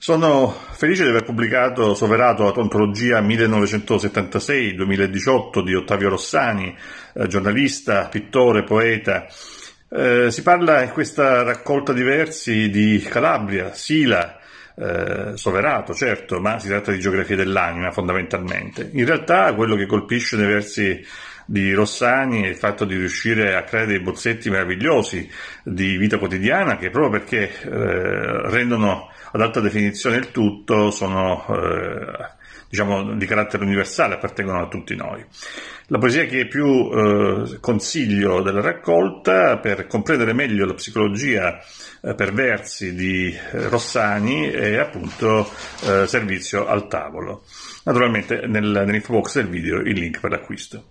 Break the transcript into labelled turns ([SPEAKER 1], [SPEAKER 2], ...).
[SPEAKER 1] Sono felice di aver pubblicato Soverato la tontologia 1976-2018 di Ottavio Rossani, eh, giornalista, pittore, poeta. Eh, si parla in questa raccolta di versi di Calabria, Sila, eh, Soverato, certo, ma si tratta di geografia dell'anima fondamentalmente. In realtà quello che colpisce nei versi di Rossani e il fatto di riuscire a creare dei bozzetti meravigliosi di vita quotidiana che proprio perché eh, rendono ad alta definizione il tutto, sono eh, diciamo di carattere universale, appartengono a tutti noi. La poesia che più eh, consiglio della raccolta per comprendere meglio la psicologia eh, per versi di eh, Rossani è appunto eh, Servizio al tavolo. Naturalmente nel, nell'info box del video il link per l'acquisto.